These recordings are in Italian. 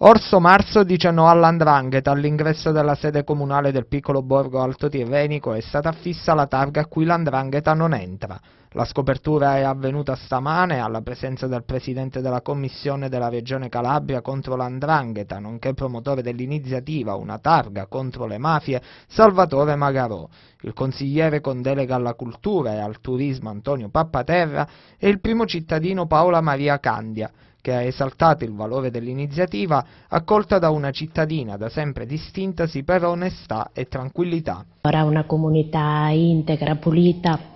Orso Marzo dice no all'andrangheta, all'ingresso della sede comunale del piccolo borgo Alto Tirrenico è stata fissa la targa a cui l'andrangheta non entra. La scopertura è avvenuta stamane alla presenza del presidente della commissione della regione Calabria contro l'Andrangheta, nonché promotore dell'iniziativa Una targa contro le mafie, Salvatore Magarò, il consigliere con delega alla cultura e al turismo Antonio Pappaterra e il primo cittadino Paola Maria Candia, che ha esaltato il valore dell'iniziativa accolta da una cittadina da sempre distintasi per onestà e tranquillità. Sarà una comunità integra, pulita,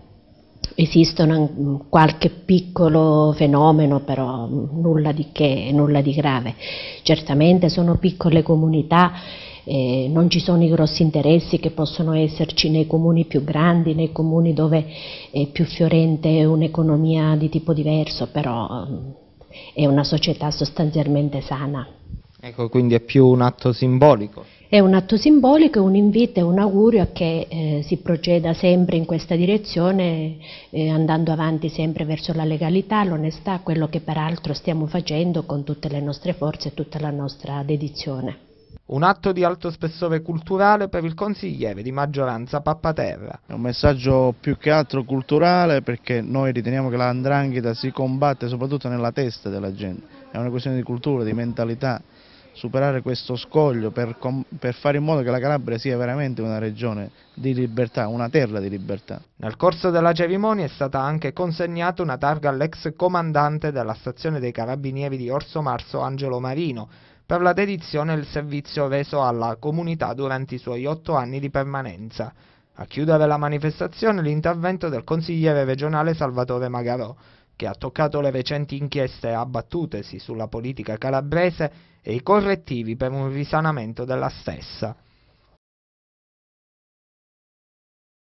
esistono qualche piccolo fenomeno, però nulla di, che, nulla di grave. Certamente sono piccole comunità, eh, non ci sono i grossi interessi che possono esserci nei comuni più grandi, nei comuni dove è più fiorente un'economia di tipo diverso, però eh, è una società sostanzialmente sana. Ecco, quindi è più un atto simbolico. È un atto simbolico, un invito e un augurio a che eh, si proceda sempre in questa direzione, eh, andando avanti sempre verso la legalità, l'onestà, quello che peraltro stiamo facendo con tutte le nostre forze e tutta la nostra dedizione. Un atto di alto spessore culturale per il consigliere di maggioranza Pappaterra. È un messaggio più che altro culturale perché noi riteniamo che la andrangheta si combatte soprattutto nella testa della gente. È una questione di cultura, di mentalità, superare questo scoglio per, per, fare in modo che la Calabria sia veramente una regione di libertà, una terra di libertà. Nel corso della cerimonia è stata anche consegnata una targa all'ex comandante della stazione dei Carabinieri di Orso Marso Angelo Marino per la dedizione e il servizio reso alla comunità durante i suoi otto anni di permanenza. A chiudere la manifestazione l'intervento del consigliere regionale Salvatore Magarò, che ha toccato le recenti inchieste abbattutesi sulla politica calabrese e i correttivi per un risanamento della stessa.